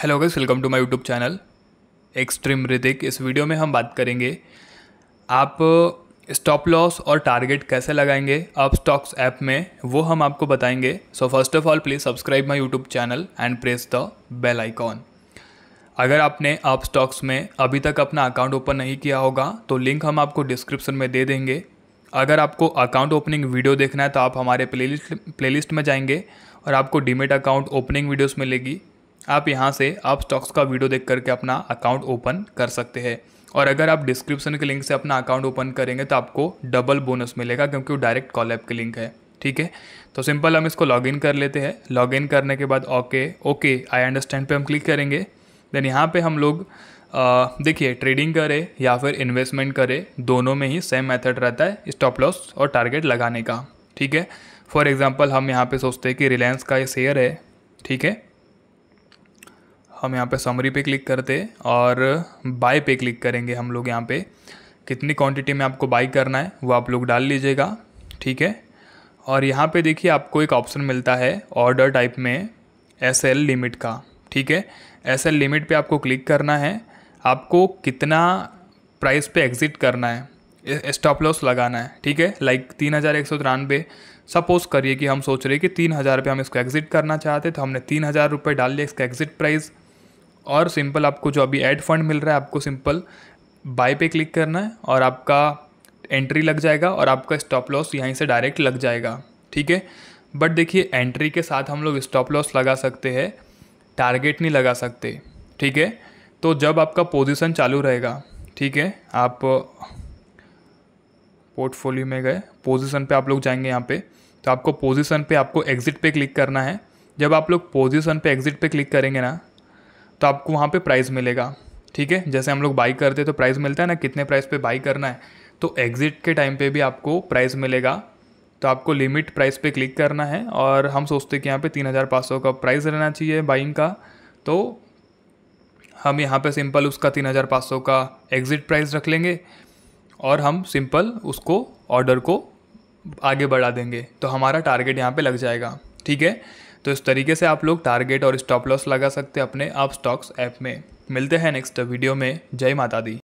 hello guys welcome to my YouTube channel extreme Hrithik इस video में हम बात करेंगे आप स्टॉप uh, लॉस और टारगेट कैसे लगाएंगे आप स्टॉक्स ऐप में वो हम आपको बताएंगे so first of all please subscribe my YouTube channel and press the bell icon अगर आपने आप स्टॉक्स में अभी तक अपना अकाउंट ओपन नहीं किया होगा तो लिंक हम आपको डिस्क्रिप्शन में दे देंगे अगर आपको अकाउंट ओपनिंग वीडियो देखना है तो आप हमारे प्लेलिस्ट प्लेलिस्ट में जाएंगे और आपको डीमेट अकाउंट ओपनिंग वीडियोस मिलेगी आप यहाँ से आप स्टॉक्स का वीडियो देख करके अपना अकाउंट ओपन कर सकते हैं और अगर आप डिस्क्रिप्शन के लिंक से अपना अकाउंट ओपन करेंगे तो आपको डबल बोनस मिलेगा क्योंकि वो डायरेक्ट कॉल ऐप के लिंक है ठीक है तो सिंपल हम इसको लॉगिन कर लेते हैं लॉगिन करने के बाद ओके ओके आई अंडरस्टैंड पे हम क्लिक करेंगे देन यहाँ पे हम लोग देखिए ट्रेडिंग करें या फिर इन्वेस्टमेंट करें दोनों में ही सेम मेथड रहता है स्टॉप लॉस और टारगेट लगाने का ठीक है फॉर एग्जाम्पल हम यहाँ पे सोचते हैं कि रिलायंस का ये शेयर है ठीक है हम यहाँ पे समरी पे क्लिक करते और बाय पे क्लिक करेंगे हम लोग यहाँ पे कितनी क्वांटिटी में आपको बाई करना है वो आप लोग डाल लीजिएगा ठीक है और यहाँ पे देखिए आपको एक ऑप्शन मिलता है ऑर्डर टाइप में एस एल लिमिट का ठीक है एस एल लिमिट पे आपको क्लिक करना है आपको कितना प्राइस पे एग्ज़िट करना है स्टॉप लॉस लगाना है ठीक है लाइक तीन हज़ार एक सौ तिरानवे सपोज़ करिए कि हम सोच रहे कि तीन हज़ार पे हम इसको एग्ज़िट करना चाहते तो हमने तीन हज़ार रुपये डाल लिया इसका एग्ज़िट प्राइस और सिंपल आपको जो अभी एड फंड मिल रहा है आपको सिंपल बाय पे क्लिक करना है और आपका एंट्री लग जाएगा और आपका स्टॉप लॉस यहीं से डायरेक्ट लग जाएगा ठीक है बट देखिए एंट्री के साथ हम लोग स्टॉप लॉस लगा सकते हैं टारगेट नहीं लगा सकते ठीक है तो जब आपका पोजीशन चालू रहेगा ठीक है आप पोर्टफोलियो में गए पोजीशन पे आप लोग जाएंगे यहाँ पे तो आपको पोजीशन पे आपको एग्ज़िट पे क्लिक करना है जब आप लोग पोजीशन पे एग्ज़िट पे क्लिक करेंगे ना तो आपको वहाँ पे प्राइस मिलेगा ठीक है जैसे हम लोग बाई करते तो प्राइस मिलता है ना कितने प्राइस पे बाई करना है तो एग्ज़िट के टाइम पे भी आपको प्राइस मिलेगा तो आपको लिमिट प्राइस पे क्लिक करना है और हम सोचते हैं कि यहाँ पे तीन हज़ार पाँच सौ का प्राइस रहना चाहिए बाइंग का तो हम यहाँ पे सिंपल उसका तीन हज़ार पाँच सौ का एग्ज़िट प्राइस रख लेंगे और हम सिंपल उसको ऑर्डर को आगे बढ़ा देंगे तो हमारा टारगेट यहाँ पे लग जाएगा ठीक है तो इस तरीके से आप लोग टारगेट और स्टॉप लॉस लगा सकते हैं अपने आप स्टॉक्स ऐप में मिलते हैं नेक्स्ट वीडियो में जय माता दी